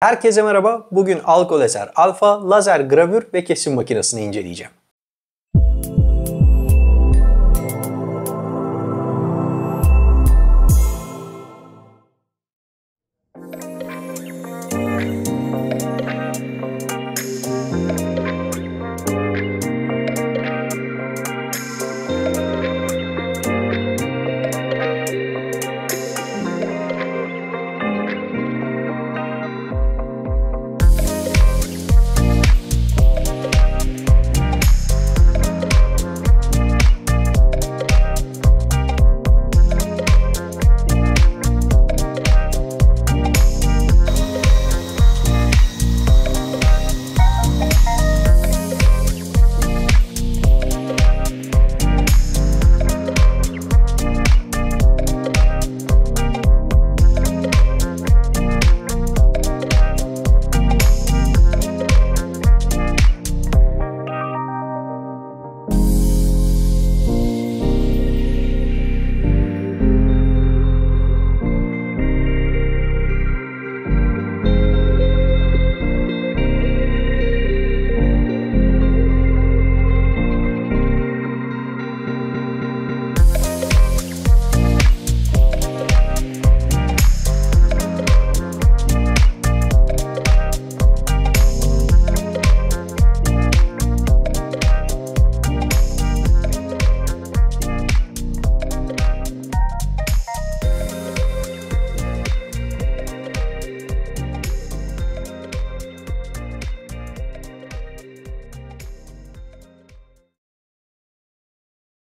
Herkese merhaba. Bugün Alko Lazer Alfa lazer gravür ve kesim makinesini inceleyeceğim.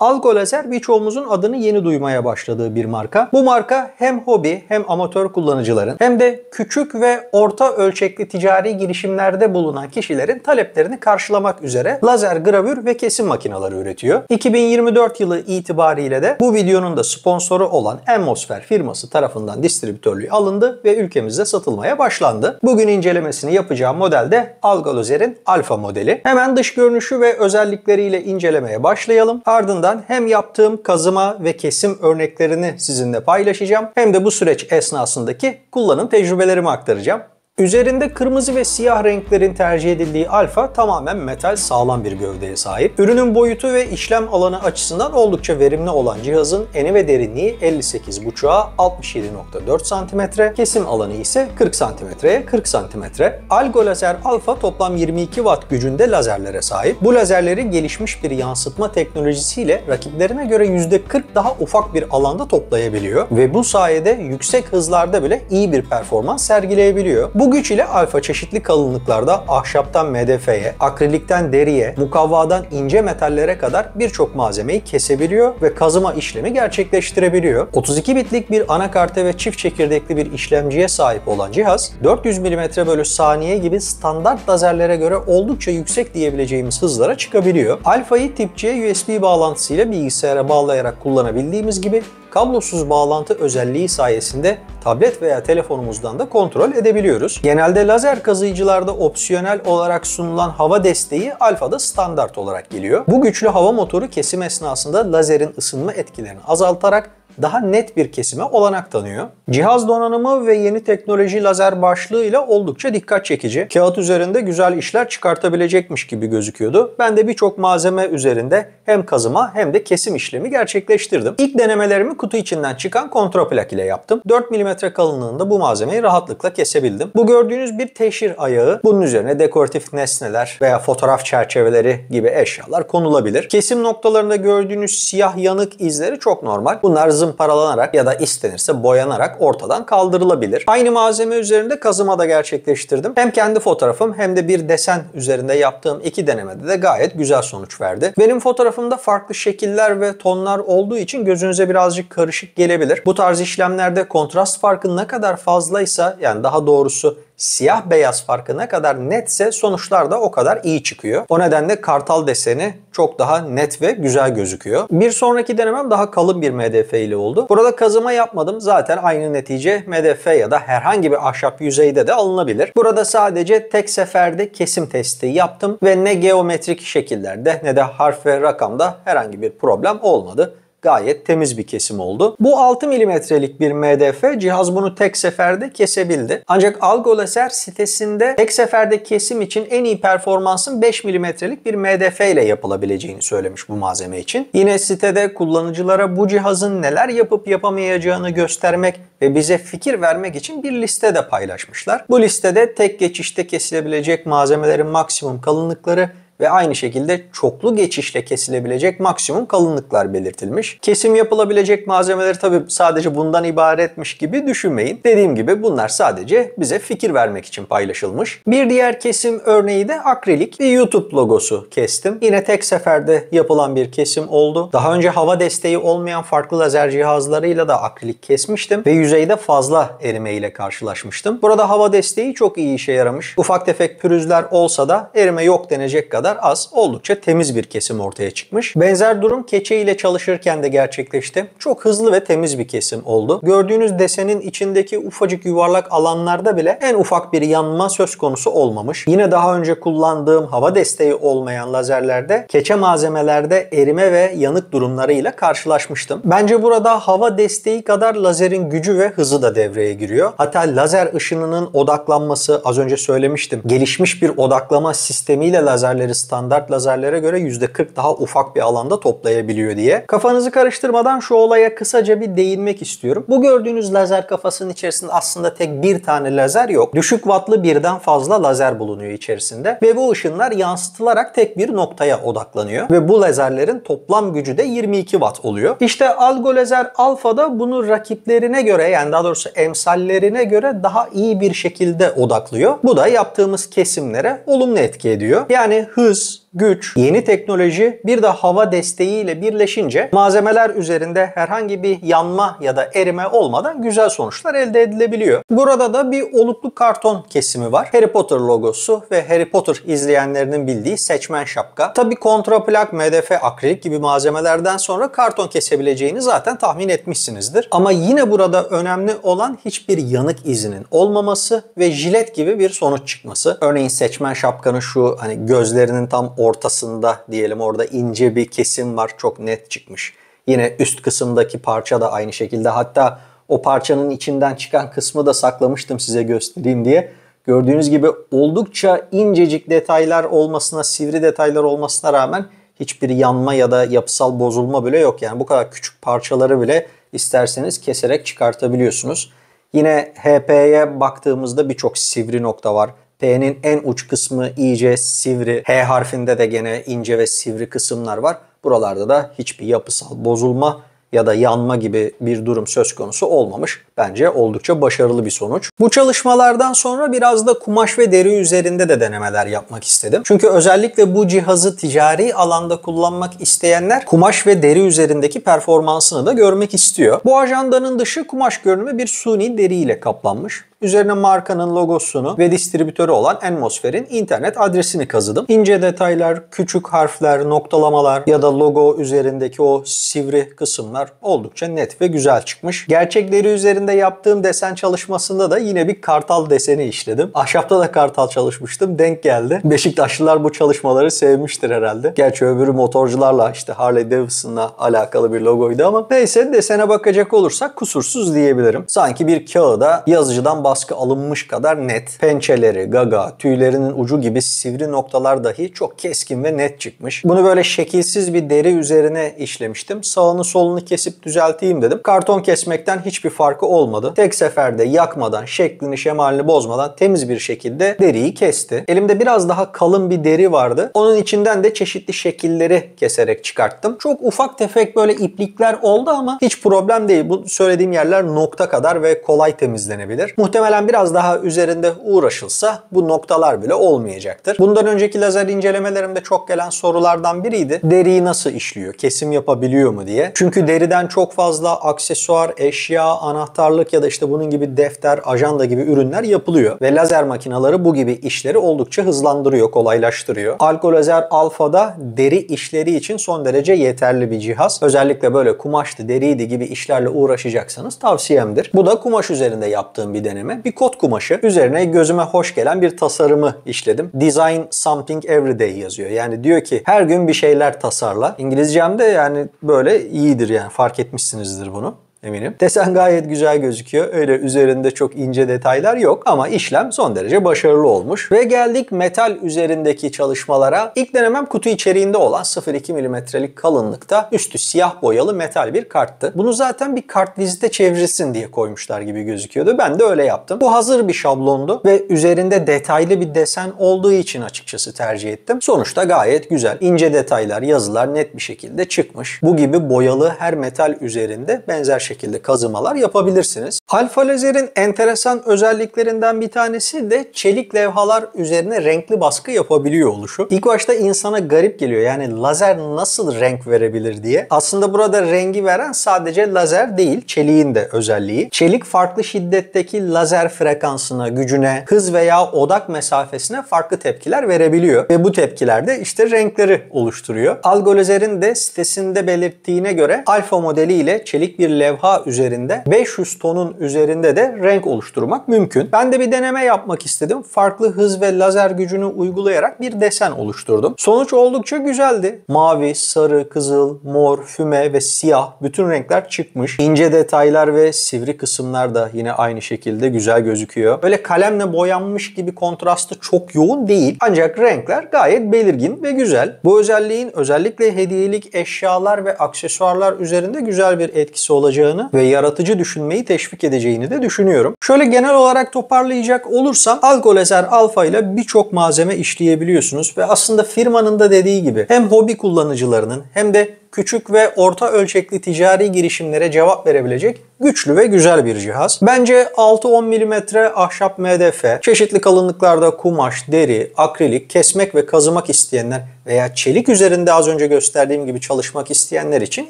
Alkolaser birçoğumuzun adını yeni duymaya başladığı bir marka. Bu marka hem hobi hem amatör kullanıcıların hem de küçük ve orta ölçekli ticari girişimlerde bulunan kişilerin taleplerini karşılamak üzere lazer gravür ve kesim makinaları üretiyor. 2024 yılı itibariyle de bu videonun da sponsoru olan Atmosfer firması tarafından distribütörlüğü alındı ve ülkemizde satılmaya başlandı. Bugün incelemesini yapacağım model de Algolazer'in Alfa modeli. Hemen dış görünüşü ve özellikleriyle incelemeye başlayalım. Ardından üzerinden hem yaptığım kazıma ve kesim örneklerini sizinle paylaşacağım hem de bu süreç esnasındaki kullanım tecrübelerimi aktaracağım. Üzerinde kırmızı ve siyah renklerin tercih edildiği Alfa tamamen metal sağlam bir gövdeye sahip. Ürünün boyutu ve işlem alanı açısından oldukça verimli olan cihazın eni ve derinliği 58.5'a 67.4 cm, kesim alanı ise 40 cm'ye 40 cm. Algo Lazer Alfa toplam 22 watt gücünde lazerlere sahip. Bu lazerleri gelişmiş bir yansıtma teknolojisiyle rakiplerine göre %40 daha ufak bir alanda toplayabiliyor ve bu sayede yüksek hızlarda bile iyi bir performans sergileyebiliyor. Bu bu güç ile alfa çeşitli kalınlıklarda ahşaptan MDF'ye, akrilikten deriye, mukavvadan ince metallere kadar birçok malzemeyi kesebiliyor ve kazıma işlemi gerçekleştirebiliyor. 32 bitlik bir anakarta ve çift çekirdekli bir işlemciye sahip olan cihaz 400 mm bölü saniye gibi standart lazerlere göre oldukça yüksek diyebileceğimiz hızlara çıkabiliyor. Alfa'yı tip C USB bağlantısıyla bilgisayara bağlayarak kullanabildiğimiz gibi kablosuz bağlantı özelliği sayesinde tablet veya telefonumuzdan da kontrol edebiliyoruz. Genelde lazer kazıyıcılarda opsiyonel olarak sunulan hava desteği alfada standart olarak geliyor. Bu güçlü hava motoru kesim esnasında lazerin ısınma etkilerini azaltarak daha net bir kesime olanak tanıyor. Cihaz donanımı ve yeni teknoloji lazer başlığıyla oldukça dikkat çekici. Kağıt üzerinde güzel işler çıkartabilecekmiş gibi gözüküyordu. Ben de birçok malzeme üzerinde hem kazıma hem de kesim işlemi gerçekleştirdim. İlk denemelerimi kutu içinden çıkan kontraplak ile yaptım. 4 mm kalınlığında bu malzemeyi rahatlıkla kesebildim. Bu gördüğünüz bir teşhir ayağı. Bunun üzerine dekoratif nesneler veya fotoğraf çerçeveleri gibi eşyalar konulabilir. Kesim noktalarında gördüğünüz siyah yanık izleri çok normal. Bunlar zım paralanarak ya da istenirse boyanarak ortadan kaldırılabilir. Aynı malzeme üzerinde kazıma da gerçekleştirdim. Hem kendi fotoğrafım hem de bir desen üzerinde yaptığım iki denemede de gayet güzel sonuç verdi. Benim fotoğrafımda farklı şekiller ve tonlar olduğu için gözünüze birazcık karışık gelebilir. Bu tarz işlemlerde kontrast farkı ne kadar fazlaysa yani daha doğrusu siyah beyaz farkı ne kadar netse sonuçlar da o kadar iyi çıkıyor. O nedenle kartal deseni çok daha net ve güzel gözüküyor. Bir sonraki denemem daha kalın bir MDF ile oldu. Burada kazıma yapmadım. Zaten aynı netice MDF ya da herhangi bir ahşap yüzeyde de alınabilir. Burada sadece tek seferde kesim testi yaptım ve ne geometrik şekillerde ne de harf ve rakamda herhangi bir problem olmadı gayet temiz bir kesim oldu. Bu 6 milimetrelik bir MDF cihaz bunu tek seferde kesebildi. Ancak Algolaser sitesinde tek seferde kesim için en iyi performansın 5 milimetrelik bir MDF ile yapılabileceğini söylemiş bu malzeme için. Yine sitede kullanıcılara bu cihazın neler yapıp yapamayacağını göstermek ve bize fikir vermek için bir liste de paylaşmışlar. Bu listede tek geçişte kesilebilecek malzemelerin maksimum kalınlıkları ve aynı şekilde çoklu geçişle kesilebilecek maksimum kalınlıklar belirtilmiş. Kesim yapılabilecek malzemeleri tabi sadece bundan ibaretmiş gibi düşünmeyin. Dediğim gibi bunlar sadece bize fikir vermek için paylaşılmış. Bir diğer kesim örneği de akrilik bir YouTube logosu kestim. Yine tek seferde yapılan bir kesim oldu. Daha önce hava desteği olmayan farklı lazer cihazlarıyla da akrilik kesmiştim ve yüzeyde fazla erime ile karşılaşmıştım. Burada hava desteği çok iyi işe yaramış. Ufak tefek pürüzler olsa da erime yok denecek kadar kadar az, oldukça temiz bir kesim ortaya çıkmış. Benzer durum keçe ile çalışırken de gerçekleşti. Çok hızlı ve temiz bir kesim oldu. Gördüğünüz desenin içindeki ufacık yuvarlak alanlarda bile en ufak bir yanma söz konusu olmamış. Yine daha önce kullandığım hava desteği olmayan lazerlerde keçe malzemelerde erime ve yanık durumlarıyla karşılaşmıştım. Bence burada hava desteği kadar lazerin gücü ve hızı da devreye giriyor. Hatta lazer ışınının odaklanması az önce söylemiştim. Gelişmiş bir odaklama sistemiyle lazerleri standart lazerlere göre %40 daha ufak bir alanda toplayabiliyor diye. Kafanızı karıştırmadan şu olaya kısaca bir değinmek istiyorum. Bu gördüğünüz lazer kafasının içerisinde aslında tek bir tane lazer yok. Düşük wattlı birden fazla lazer bulunuyor içerisinde ve bu ışınlar yansıtılarak tek bir noktaya odaklanıyor ve bu lazerlerin toplam gücü de 22 watt oluyor. İşte algo lazer Alpha da bunu rakiplerine göre yani daha doğrusu emsallerine göre daha iyi bir şekilde odaklıyor. Bu da yaptığımız kesimlere olumlu etki ediyor. Yani hız güç, yeni teknoloji bir de hava desteğiyle birleşince malzemeler üzerinde herhangi bir yanma ya da erime olmadan güzel sonuçlar elde edilebiliyor. Burada da bir oluklu karton kesimi var. Harry Potter logosu ve Harry Potter izleyenlerinin bildiği seçmen şapka. Tabi kontraplak, MDF, akrilik gibi malzemelerden sonra karton kesebileceğini zaten tahmin etmişsinizdir. Ama yine burada önemli olan hiçbir yanık izinin olmaması ve jilet gibi bir sonuç çıkması. Örneğin seçmen şapkanın şu hani gözlerinin tam ortasında diyelim orada ince bir kesim var çok net çıkmış. Yine üst kısımdaki parça da aynı şekilde hatta o parçanın içinden çıkan kısmı da saklamıştım size göstereyim diye. Gördüğünüz gibi oldukça incecik detaylar olmasına, sivri detaylar olmasına rağmen hiçbir yanma ya da yapısal bozulma bile yok. Yani bu kadar küçük parçaları bile isterseniz keserek çıkartabiliyorsunuz. Yine HP'ye baktığımızda birçok sivri nokta var. D'nin en uç kısmı iyice sivri. H harfinde de gene ince ve sivri kısımlar var. Buralarda da hiçbir yapısal bozulma ya da yanma gibi bir durum söz konusu olmamış. Bence oldukça başarılı bir sonuç. Bu çalışmalardan sonra biraz da kumaş ve deri üzerinde de denemeler yapmak istedim. Çünkü özellikle bu cihazı ticari alanda kullanmak isteyenler kumaş ve deri üzerindeki performansını da görmek istiyor. Bu ajandanın dışı kumaş görünümü bir suni deriyle kaplanmış. Üzerine markanın logosunu ve distribütörü olan Enmosfer'in internet adresini kazıdım. İnce detaylar, küçük harfler, noktalamalar ya da logo üzerindeki o sivri kısımlar oldukça net ve güzel çıkmış. Gerçekleri üzerinde yaptığım desen çalışmasında da yine bir kartal deseni işledim. Ahşapta da kartal çalışmıştım. Denk geldi. Beşiktaşlılar bu çalışmaları sevmiştir herhalde. Gerçi öbürü motorcularla işte Harley Davidson'la alakalı bir logoydu ama neyse desene bakacak olursak kusursuz diyebilirim. Sanki bir kağıda yazıcıdan baskı alınmış kadar net. Pençeleri, gaga, tüylerinin ucu gibi sivri noktalar dahi çok keskin ve net çıkmış. Bunu böyle şekilsiz bir deri üzerine işlemiştim. Sağını solunu kesip düzelteyim dedim. Karton kesmekten hiçbir farkı olmadı. Tek seferde yakmadan, şeklini şemalini bozmadan temiz bir şekilde deriyi kesti. Elimde biraz daha kalın bir deri vardı. Onun içinden de çeşitli şekilleri keserek çıkarttım. Çok ufak tefek böyle iplikler oldu ama hiç problem değil. Bu söylediğim yerler nokta kadar ve kolay temizlenebilir. Muhtemelen Muhtemelen biraz daha üzerinde uğraşılsa bu noktalar bile olmayacaktır. Bundan önceki lazer incelemelerimde çok gelen sorulardan biriydi. Deriyi nasıl işliyor? Kesim yapabiliyor mu diye. Çünkü deriden çok fazla aksesuar, eşya, anahtarlık ya da işte bunun gibi defter, ajanda gibi ürünler yapılıyor. Ve lazer makinaları bu gibi işleri oldukça hızlandırıyor, kolaylaştırıyor. Alko lazer alfada deri işleri için son derece yeterli bir cihaz. Özellikle böyle kumaştı, deriydi gibi işlerle uğraşacaksanız tavsiyemdir. Bu da kumaş üzerinde yaptığım bir deneme üzerime bir kot kumaşı üzerine gözüme hoş gelen bir tasarımı işledim. Design something every day yazıyor. Yani diyor ki her gün bir şeyler tasarla. İngilizcemde yani böyle iyidir yani fark etmişsinizdir bunu eminim. Desen gayet güzel gözüküyor. Öyle üzerinde çok ince detaylar yok ama işlem son derece başarılı olmuş. Ve geldik metal üzerindeki çalışmalara. İlk denemem kutu içeriğinde olan 0.2 milimetrelik kalınlıkta üstü siyah boyalı metal bir karttı. Bunu zaten bir kart vizite çevrilsin diye koymuşlar gibi gözüküyordu. Ben de öyle yaptım. Bu hazır bir şablondu ve üzerinde detaylı bir desen olduğu için açıkçası tercih ettim. Sonuçta gayet güzel. İnce detaylar, yazılar net bir şekilde çıkmış. Bu gibi boyalı her metal üzerinde benzer şekilde kazımalar yapabilirsiniz. Alfa lazerin enteresan özelliklerinden bir tanesi de çelik levhalar üzerine renkli baskı yapabiliyor oluşu. İlk başta insana garip geliyor yani lazer nasıl renk verebilir diye. Aslında burada rengi veren sadece lazer değil çeliğin de özelliği. Çelik farklı şiddetteki lazer frekansına, gücüne, hız veya odak mesafesine farklı tepkiler verebiliyor. Ve bu tepkiler de işte renkleri oluşturuyor. Algolaser'in de sitesinde belirttiğine göre alfa modeli ile çelik bir levha levha üzerinde 500 tonun üzerinde de renk oluşturmak mümkün. Ben de bir deneme yapmak istedim. Farklı hız ve lazer gücünü uygulayarak bir desen oluşturdum. Sonuç oldukça güzeldi. Mavi, sarı, kızıl, mor, füme ve siyah bütün renkler çıkmış. İnce detaylar ve sivri kısımlar da yine aynı şekilde güzel gözüküyor. Böyle kalemle boyanmış gibi kontrastı çok yoğun değil. Ancak renkler gayet belirgin ve güzel. Bu özelliğin özellikle hediyelik eşyalar ve aksesuarlar üzerinde güzel bir etkisi olacağı olacağını ve yaratıcı düşünmeyi teşvik edeceğini de düşünüyorum. Şöyle genel olarak toparlayacak olursam Alkoleser Alfa ile birçok malzeme işleyebiliyorsunuz ve aslında firmanın da dediği gibi hem hobi kullanıcılarının hem de küçük ve orta ölçekli ticari girişimlere cevap verebilecek güçlü ve güzel bir cihaz. Bence 6-10 mm ahşap MDF, çeşitli kalınlıklarda kumaş, deri, akrilik, kesmek ve kazımak isteyenler veya çelik üzerinde az önce gösterdiğim gibi çalışmak isteyenler için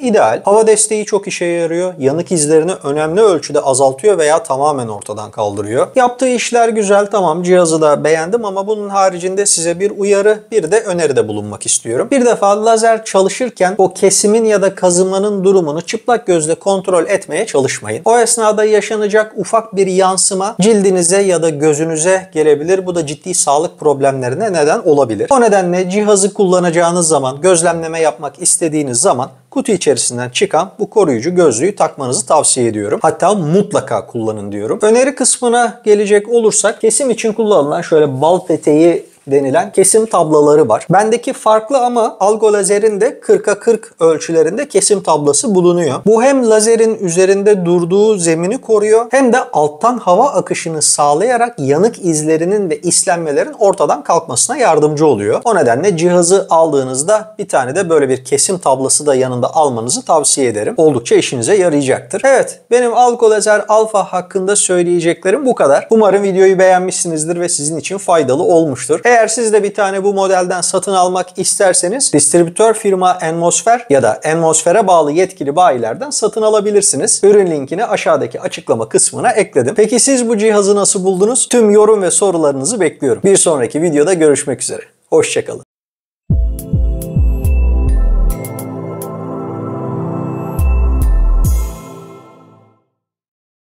ideal. Hava desteği çok işe yarıyor. Yanık izlerini önemli ölçüde azaltıyor veya tamamen ortadan kaldırıyor. Yaptığı işler güzel tamam cihazı da beğendim ama bunun haricinde size bir uyarı bir de öneride bulunmak istiyorum. Bir defa lazer çalışırken o kes kesimin ya da kazımanın durumunu çıplak gözle kontrol etmeye çalışmayın. O esnada yaşanacak ufak bir yansıma cildinize ya da gözünüze gelebilir. Bu da ciddi sağlık problemlerine neden olabilir. O nedenle cihazı kullanacağınız zaman, gözlemleme yapmak istediğiniz zaman kutu içerisinden çıkan bu koruyucu gözlüğü takmanızı tavsiye ediyorum. Hatta mutlaka kullanın diyorum. Öneri kısmına gelecek olursak kesim için kullanılan şöyle bal peteği denilen kesim tablaları var. Bendeki farklı ama algo lazerin de 40'a 40 ölçülerinde kesim tablası bulunuyor. Bu hem lazerin üzerinde durduğu zemini koruyor hem de alttan hava akışını sağlayarak yanık izlerinin ve islenmelerin ortadan kalkmasına yardımcı oluyor. O nedenle cihazı aldığınızda bir tane de böyle bir kesim tablası da yanında almanızı tavsiye ederim. Oldukça işinize yarayacaktır. Evet benim algo lazer alfa hakkında söyleyeceklerim bu kadar. Umarım videoyu beğenmişsinizdir ve sizin için faydalı olmuştur. Eğer siz de bir tane bu modelden satın almak isterseniz distribütör firma Enmosfer ya da Enmosfer'e bağlı yetkili bayilerden satın alabilirsiniz. Ürün linkini aşağıdaki açıklama kısmına ekledim. Peki siz bu cihazı nasıl buldunuz? Tüm yorum ve sorularınızı bekliyorum. Bir sonraki videoda görüşmek üzere. Hoşçakalın.